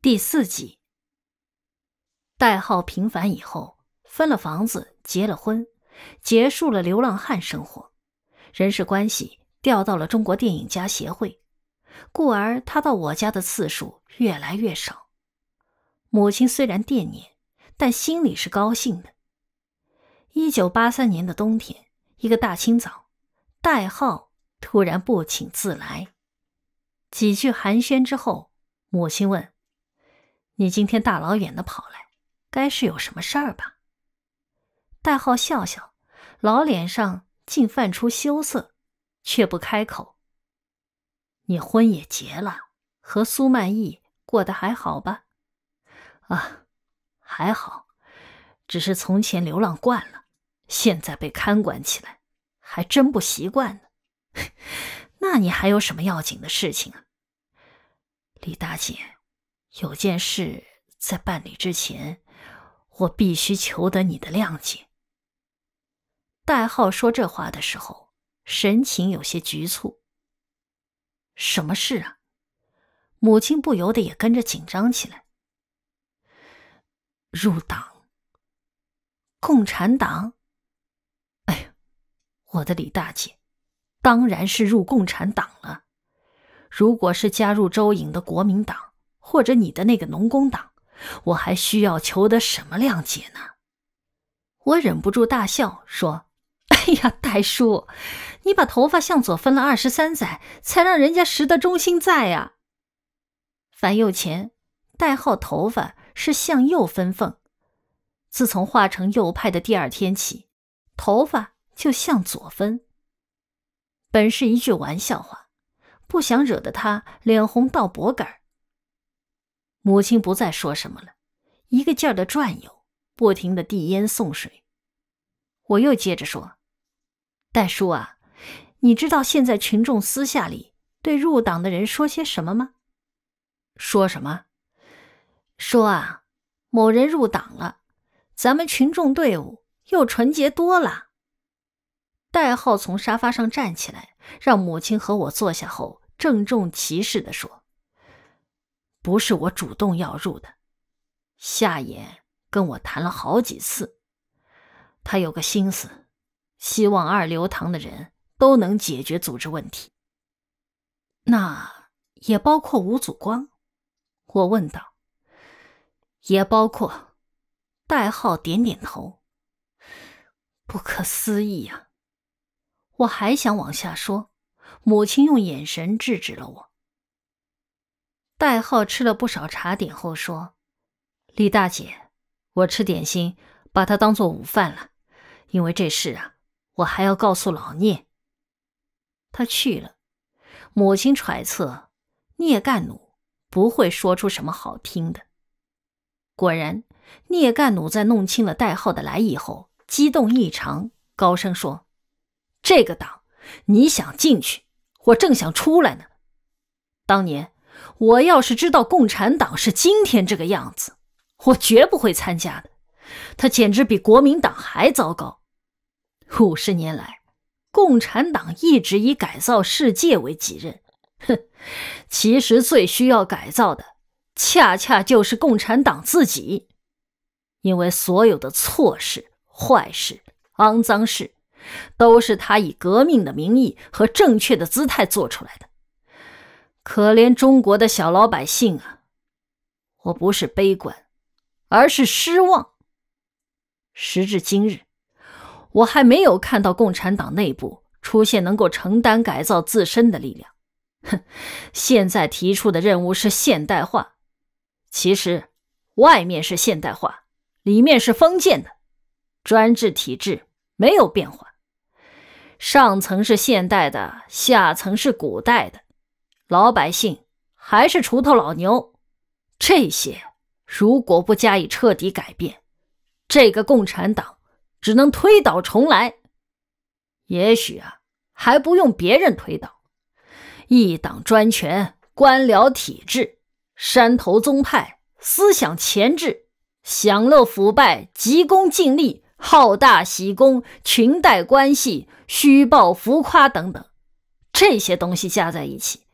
第四集，代号平凡以后分了房子，结了婚，结束了流浪汉生活，人事关系调到了中国电影家协会，故而他到我家的次数越来越少。母亲虽然惦念，但心里是高兴的。一九八三年的冬天，一个大清早，代号突然不请自来，几句寒暄之后，母亲问。你今天大老远的跑来，该是有什么事儿吧？代号笑笑，老脸上竟泛出羞涩，却不开口。你婚也结了，和苏曼意过得还好吧？啊，还好，只是从前流浪惯了，现在被看管起来，还真不习惯呢。那你还有什么要紧的事情啊，李大姐？有件事在办理之前，我必须求得你的谅解。代号说这话的时候，神情有些局促。什么事啊？母亲不由得也跟着紧张起来。入党？共产党？哎呀，我的李大姐，当然是入共产党了。如果是加入周颖的国民党？或者你的那个农工党，我还需要求得什么谅解呢？我忍不住大笑说：“哎呀，戴叔，你把头发向左分了二十三载，才让人家识得忠心在呀！”樊幼前，代号头发是向右分缝，自从化成右派的第二天起，头发就向左分。本是一句玩笑话，不想惹得他脸红到脖梗儿。母亲不再说什么了，一个劲儿的转悠，不停的递烟送水。我又接着说：“代叔啊，你知道现在群众私下里对入党的人说些什么吗？”“说什么？”“说啊，某人入党了，咱们群众队伍又纯洁多了。”代号从沙发上站起来，让母亲和我坐下后，郑重其事的说。不是我主动要入的，夏衍跟我谈了好几次，他有个心思，希望二流堂的人都能解决组织问题。那也包括吴祖光，我问道。也包括，代号点点头。不可思议呀！我还想往下说，母亲用眼神制止了我。代号吃了不少茶点后说：“李大姐，我吃点心把它当做午饭了，因为这事啊，我还要告诉老聂。他去了，母亲揣测聂干弩不会说出什么好听的。果然，聂干弩在弄清了代号的来意后，激动异常，高声说：‘这个党，你想进去，我正想出来呢。’当年。”我要是知道共产党是今天这个样子，我绝不会参加的。他简直比国民党还糟糕。五十年来，共产党一直以改造世界为己任，哼，其实最需要改造的，恰恰就是共产党自己，因为所有的错事、坏事、肮脏事，都是他以革命的名义和正确的姿态做出来的。可怜中国的小老百姓啊！我不是悲观，而是失望。时至今日，我还没有看到共产党内部出现能够承担改造自身的力量。哼，现在提出的任务是现代化，其实外面是现代化，里面是封建的，专制体制没有变化，上层是现代的，下层是古代的。老百姓还是锄头老牛，这些如果不加以彻底改变，这个共产党只能推倒重来。也许啊，还不用别人推倒，一党专权、官僚体制、山头宗派、思想前置、享乐腐败、急功近利、好大喜功、裙带关系、虚报浮夸等等，这些东西加在一起。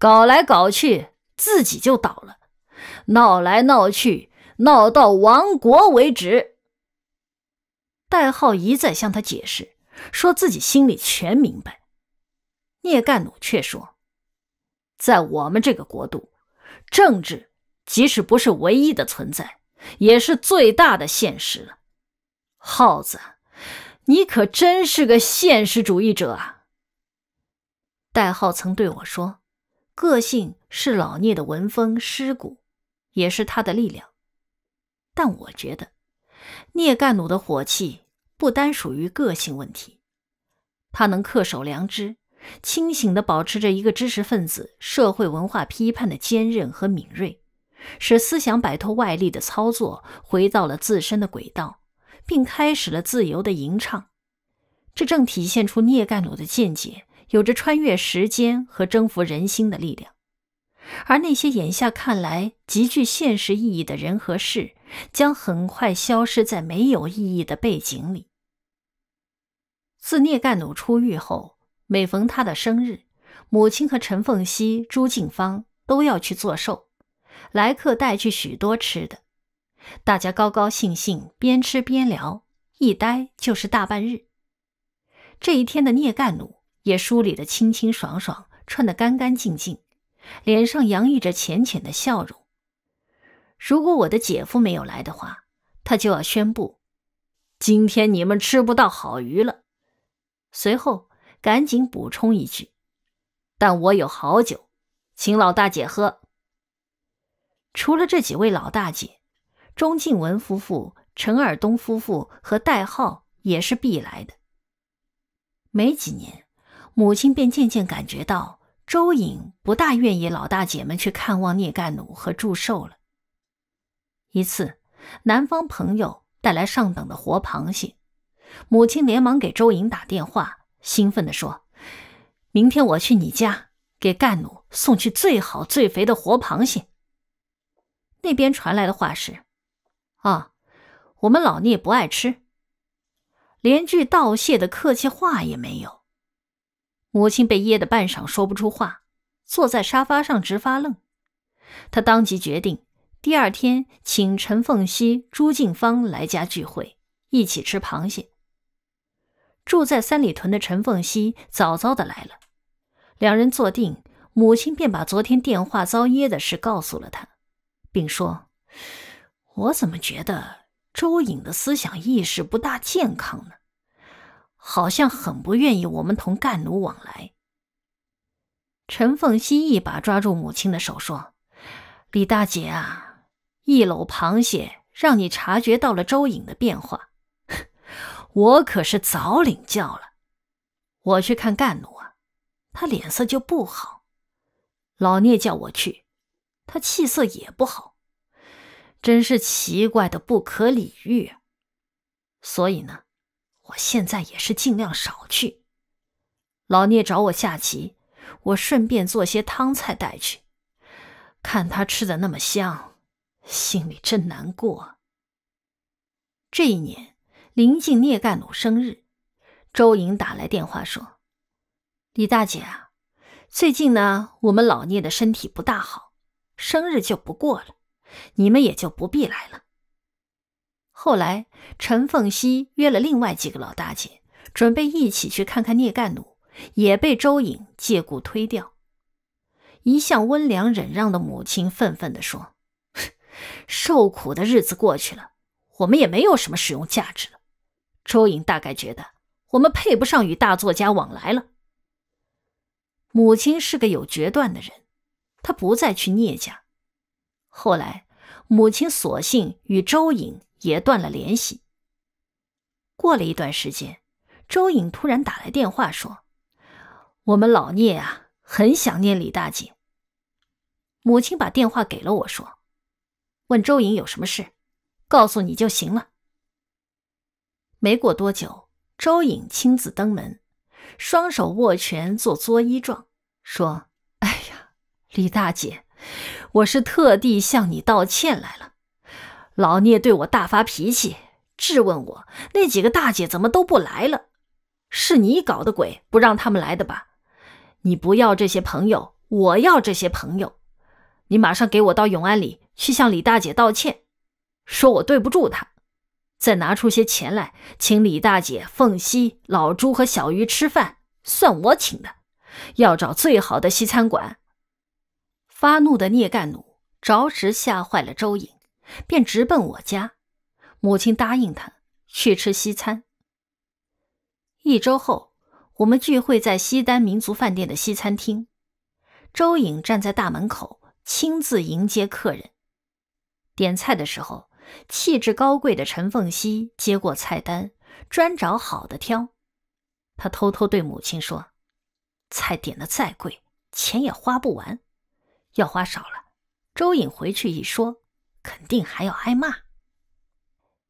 搞来搞去，自己就倒了；闹来闹去，闹到亡国为止。代号一再向他解释，说自己心里全明白。聂干努却说：“在我们这个国度，政治即使不是唯一的存在，也是最大的现实了。”耗子，你可真是个现实主义者啊！代号曾对我说。个性是老聂的文风、诗骨，也是他的力量。但我觉得，聂干弩的火气不单属于个性问题。他能恪守良知，清醒地保持着一个知识分子社会文化批判的坚韧和敏锐，使思想摆脱外力的操作，回到了自身的轨道，并开始了自由的吟唱。这正体现出聂干弩的见解。有着穿越时间和征服人心的力量，而那些眼下看来极具现实意义的人和事，将很快消失在没有意义的背景里。自聂干努出狱后，每逢他的生日，母亲和陈凤熙、朱静芳都要去做寿，来客带去许多吃的，大家高高兴兴，边吃边聊，一待就是大半日。这一天的聂干努也梳理的清清爽爽，穿得干干净净，脸上洋溢着浅浅的笑容。如果我的姐夫没有来的话，他就要宣布今天你们吃不到好鱼了。随后赶紧补充一句：“但我有好酒，请老大姐喝。”除了这几位老大姐，钟静文夫妇、陈尔东夫妇和代浩也是必来的。没几年。母亲便渐渐感觉到周颖不大愿意老大姐们去看望聂干奴和祝寿了。一次，南方朋友带来上等的活螃蟹，母亲连忙给周颖打电话，兴奋的说：“明天我去你家给干奴送去最好最肥的活螃蟹。”那边传来的话是：“啊，我们老聂不爱吃，连句道谢的客气话也没有。”母亲被噎得半晌说不出话，坐在沙发上直发愣。他当即决定，第二天请陈凤熙、朱静芳来家聚会，一起吃螃蟹。住在三里屯的陈凤熙早早的来了，两人坐定，母亲便把昨天电话遭噎的事告诉了他，并说：“我怎么觉得周颖的思想意识不大健康呢？”好像很不愿意我们同干奴往来。陈凤熙一把抓住母亲的手说：“李大姐啊，一篓螃蟹让你察觉到了周颖的变化，我可是早领教了。我去看干奴啊，他脸色就不好。老聂叫我去，他气色也不好，真是奇怪的不可理喻。所以呢。”我现在也是尽量少去。老聂找我下棋，我顺便做些汤菜带去，看他吃的那么香，心里真难过。这一年临近聂盖鲁生日，周莹打来电话说：“李大姐啊，最近呢，我们老聂的身体不大好，生日就不过了，你们也就不必来了。”后来，陈凤熙约了另外几个老大姐，准备一起去看看聂干奴，也被周颖借故推掉。一向温良忍让的母亲愤愤地说：“受苦的日子过去了，我们也没有什么使用价值了。”周颖大概觉得我们配不上与大作家往来了。母亲是个有决断的人，她不再去聂家。后来，母亲索性与周颖。也断了联系。过了一段时间，周颖突然打来电话说：“我们老聂啊，很想念李大姐。”母亲把电话给了我说：“问周颖有什么事，告诉你就行了。”没过多久，周颖亲自登门，双手握拳做作揖状，说：“哎呀，李大姐，我是特地向你道歉来了。”老聂对我大发脾气，质问我那几个大姐怎么都不来了，是你搞的鬼，不让他们来的吧？你不要这些朋友，我要这些朋友。你马上给我到永安里去向李大姐道歉，说我对不住她，再拿出些钱来请李大姐、凤西、老朱和小鱼吃饭，算我请的。要找最好的西餐馆。发怒的聂干弩着实吓坏了周颖。便直奔我家，母亲答应他去吃西餐。一周后，我们聚会在西单民族饭店的西餐厅，周颖站在大门口亲自迎接客人。点菜的时候，气质高贵的陈凤熙接过菜单，专找好的挑。他偷偷对母亲说：“菜点的再贵，钱也花不完；要花少了，周颖回去一说。”肯定还要挨骂。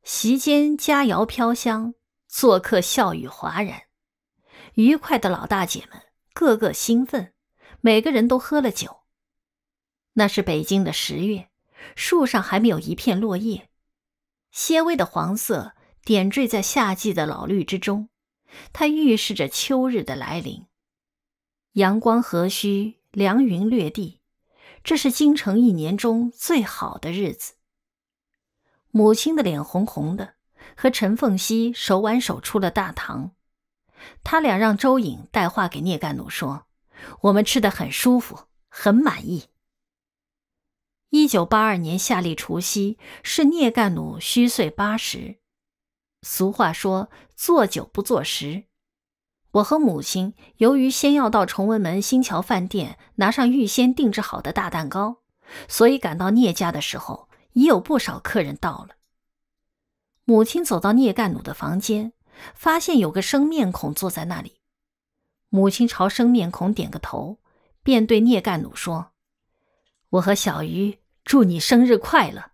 席间佳肴飘香，做客笑语哗然，愉快的老大姐们个个兴奋，每个人都喝了酒。那是北京的十月，树上还没有一片落叶，些微的黄色点缀在夏季的老绿之中，它预示着秋日的来临。阳光和煦，凉云掠地。这是京城一年中最好的日子。母亲的脸红红的，和陈凤熙手挽手出了大堂。他俩让周颖带话给聂干弩说：“我们吃的很舒服，很满意。”一九八二年夏历除夕是聂干弩虚岁八十。俗话说：“做酒不做食。”我和母亲由于先要到崇文门新桥饭店拿上预先定制好的大蛋糕，所以赶到聂家的时候，已有不少客人到了。母亲走到聂干努的房间，发现有个生面孔坐在那里。母亲朝生面孔点个头，便对聂干努说：“我和小鱼祝你生日快乐。”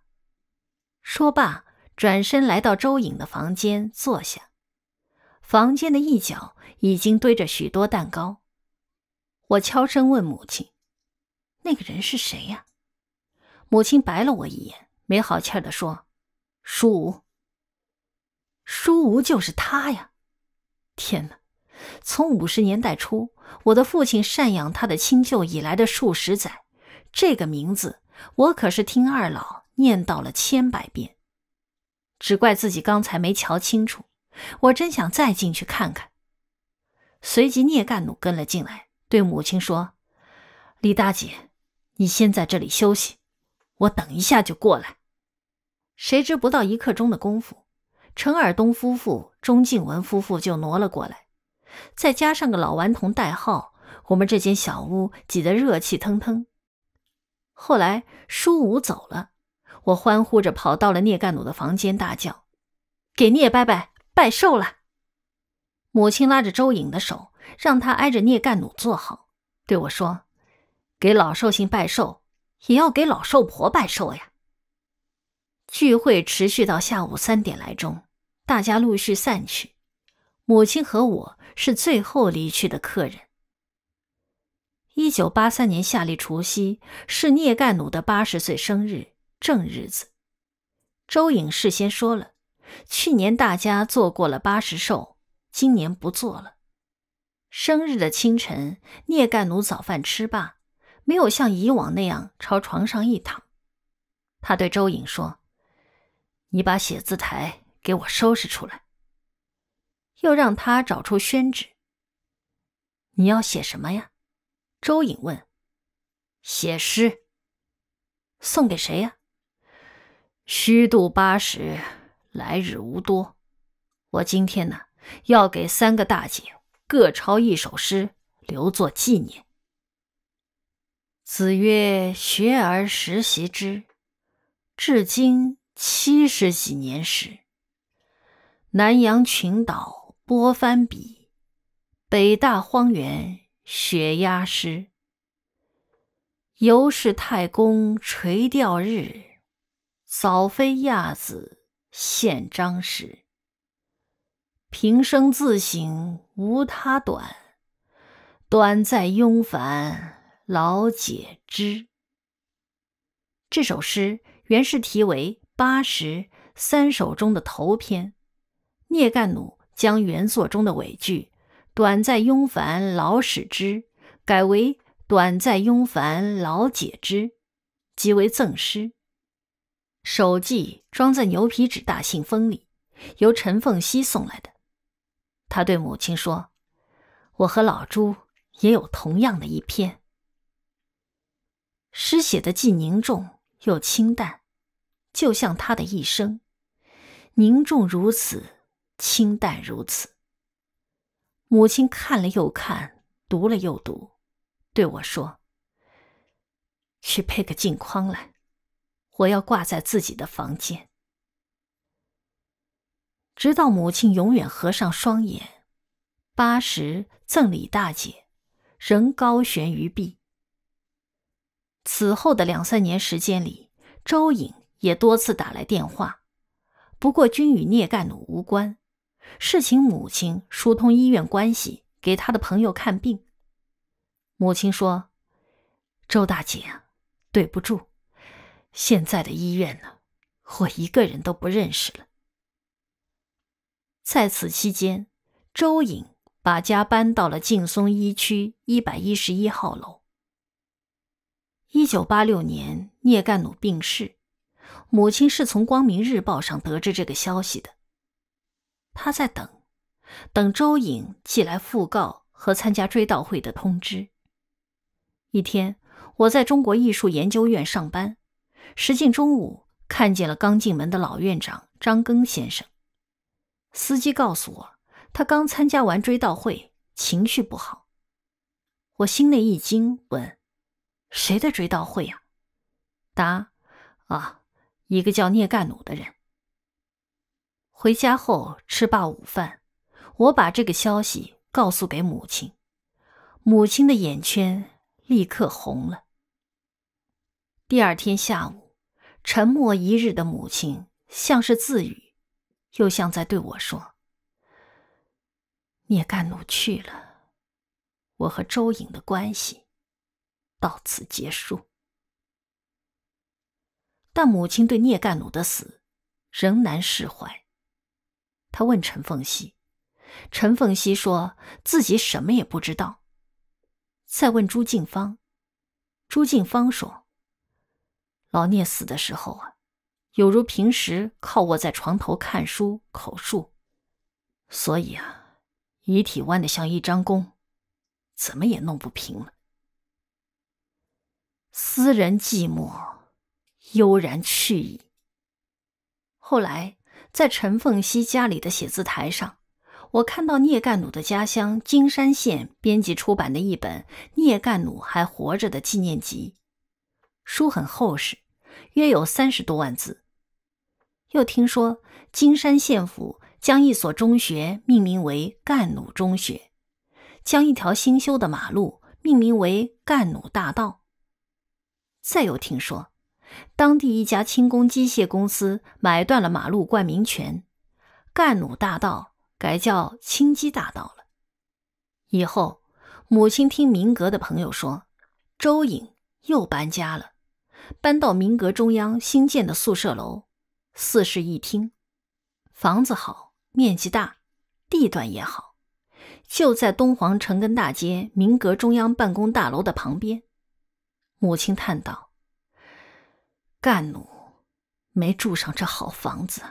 说罢，转身来到周颖的房间坐下。房间的一角。已经堆着许多蛋糕，我悄声问母亲：“那个人是谁呀？”母亲白了我一眼，没好气儿地说：“舒无。”舒无就是他呀！”天哪，从五十年代初我的父亲赡养他的亲舅以来的数十载，这个名字我可是听二老念叨了千百遍。只怪自己刚才没瞧清楚，我真想再进去看看。随即，聂干努跟了进来，对母亲说：“李大姐，你先在这里休息，我等一下就过来。”谁知不到一刻钟的功夫，陈尔东夫妇、钟静文夫妇就挪了过来，再加上个老顽童代号，我们这间小屋挤得热气腾腾。后来，舒武走了，我欢呼着跑到了聂干努的房间，大叫：“给聂伯伯拜寿了！”母亲拉着周颖的手，让她挨着聂干弩坐好，对我说：“给老寿星拜寿，也要给老寿婆拜寿呀。”聚会持续到下午三点来钟，大家陆续散去。母亲和我是最后离去的客人。一九八三年夏历除夕是聂干弩的八十岁生日正日子，周颖事先说了，去年大家做过了八十寿。今年不做了。生日的清晨，聂干奴早饭吃罢，没有像以往那样朝床上一躺。他对周颖说：“你把写字台给我收拾出来。”又让他找出宣纸。“你要写什么呀？”周颖问。“写诗。送给谁呀？”“虚度八十，来日无多。我今天呢？”要给三个大姐各抄一首诗，留作纪念。子曰：“学而时习之。”至今七十几年时，南洋群岛波翻笔，北大荒原雪压诗。尤氏太公垂钓日，早飞亚子献章时。平生自省无他短，短在庸凡老解之。这首诗原是题为《八十三首》中的头篇。聂干弩将原作中的尾句“短在庸凡老始之”改为“短在庸凡老解之”，即为赠诗。手记装在牛皮纸大信封里，由陈凤熙送来的。他对母亲说：“我和老朱也有同样的一篇，诗写的既凝重又清淡，就像他的一生，凝重如此，清淡如此。”母亲看了又看，读了又读，对我说：“去配个镜框来，我要挂在自己的房间。”直到母亲永远合上双眼，八十赠李大姐仍高悬于壁。此后的两三年时间里，周颖也多次打来电话，不过均与聂干弩无关，是请母亲疏通医院关系，给他的朋友看病。母亲说：“周大姐，对不住，现在的医院呢，我一个人都不认识了。”在此期间，周颖把家搬到了劲松一区一百一十一号楼。一九八六年，聂干努病逝，母亲是从《光明日报》上得知这个消息的。他在等，等周颖寄来讣告和参加追悼会的通知。一天，我在中国艺术研究院上班，时近中午，看见了刚进门的老院长张庚先生。司机告诉我，他刚参加完追悼会，情绪不好。我心内一惊，问：“谁的追悼会呀？”答：“啊，一个叫聂干努的人。”回家后吃罢午饭，我把这个消息告诉给母亲，母亲的眼圈立刻红了。第二天下午，沉默一日的母亲像是自语。又像在对我说：“聂干奴去了，我和周颖的关系到此结束。”但母亲对聂干奴的死仍难释怀。他问陈凤熙，陈凤熙说自己什么也不知道。再问朱静芳，朱静芳说：“老聂死的时候啊。”有如平时靠卧在床头看书口述，所以啊，遗体弯得像一张弓，怎么也弄不平了。斯人寂寞，悠然去矣。后来，在陈凤熙家里的写字台上，我看到聂干弩的家乡金山县编辑出版的一本聂干弩还活着的纪念集，书很厚实，约有三十多万字。又听说，金山县府将一所中学命名为赣鲁中学，将一条新修的马路命名为赣鲁大道。再又听说，当地一家轻工机械公司买断了马路冠名权，赣鲁大道改叫轻机大道了。以后，母亲听民革的朋友说，周颖又搬家了，搬到民革中央新建的宿舍楼。四室一厅，房子好，面积大，地段也好，就在东皇城根大街民革中央办公大楼的旁边。母亲叹道：“干奴没住上这好房子。”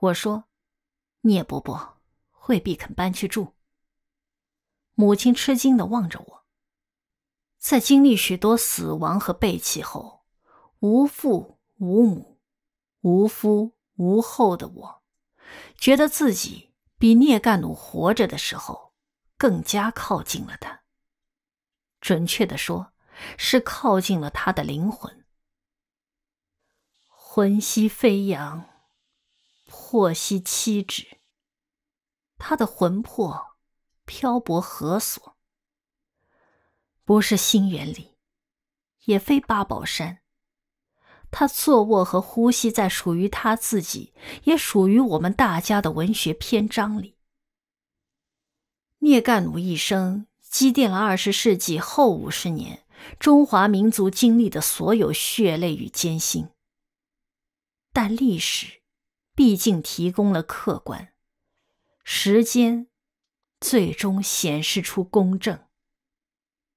我说：“聂伯伯未必肯搬去住。”母亲吃惊的望着我，在经历许多死亡和背弃后，无父无母。无夫无后的我，觉得自己比聂干奴活着的时候更加靠近了他。准确的说，是靠近了他的灵魂。魂兮飞扬，魄兮栖止。他的魂魄漂泊何所？不是星原里，也非八宝山。他坐卧和呼吸在属于他自己，也属于我们大家的文学篇章里。聂干努一生积淀了二十世纪后五十年中华民族经历的所有血泪与艰辛，但历史毕竟提供了客观，时间最终显示出公正。